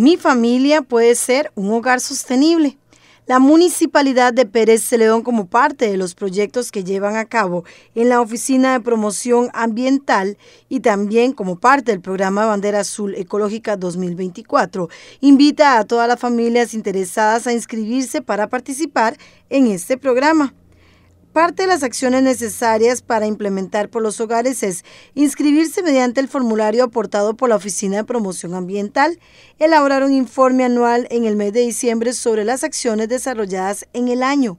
Mi familia puede ser un hogar sostenible. La municipalidad de Pérez Celedón, como parte de los proyectos que llevan a cabo en la Oficina de Promoción Ambiental y también como parte del programa Bandera Azul Ecológica 2024, invita a todas las familias interesadas a inscribirse para participar en este programa. Parte de las acciones necesarias para implementar por los hogares es inscribirse mediante el formulario aportado por la Oficina de Promoción Ambiental, elaborar un informe anual en el mes de diciembre sobre las acciones desarrolladas en el año,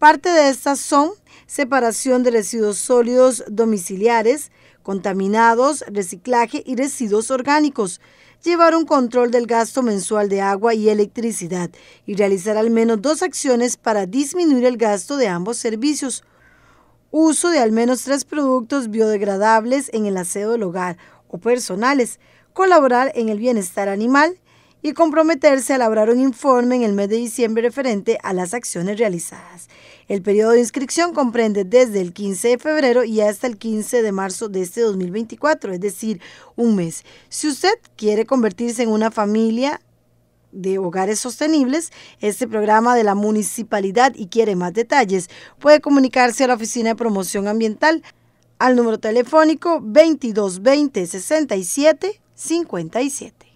Parte de estas son separación de residuos sólidos domiciliares, contaminados, reciclaje y residuos orgánicos, llevar un control del gasto mensual de agua y electricidad y realizar al menos dos acciones para disminuir el gasto de ambos servicios. Uso de al menos tres productos biodegradables en el aseo del hogar o personales, colaborar en el bienestar animal y comprometerse a elaborar un informe en el mes de diciembre referente a las acciones realizadas. El periodo de inscripción comprende desde el 15 de febrero y hasta el 15 de marzo de este 2024, es decir, un mes. Si usted quiere convertirse en una familia de hogares sostenibles, este programa de la municipalidad y quiere más detalles, puede comunicarse a la Oficina de Promoción Ambiental al número telefónico 2220 67 57.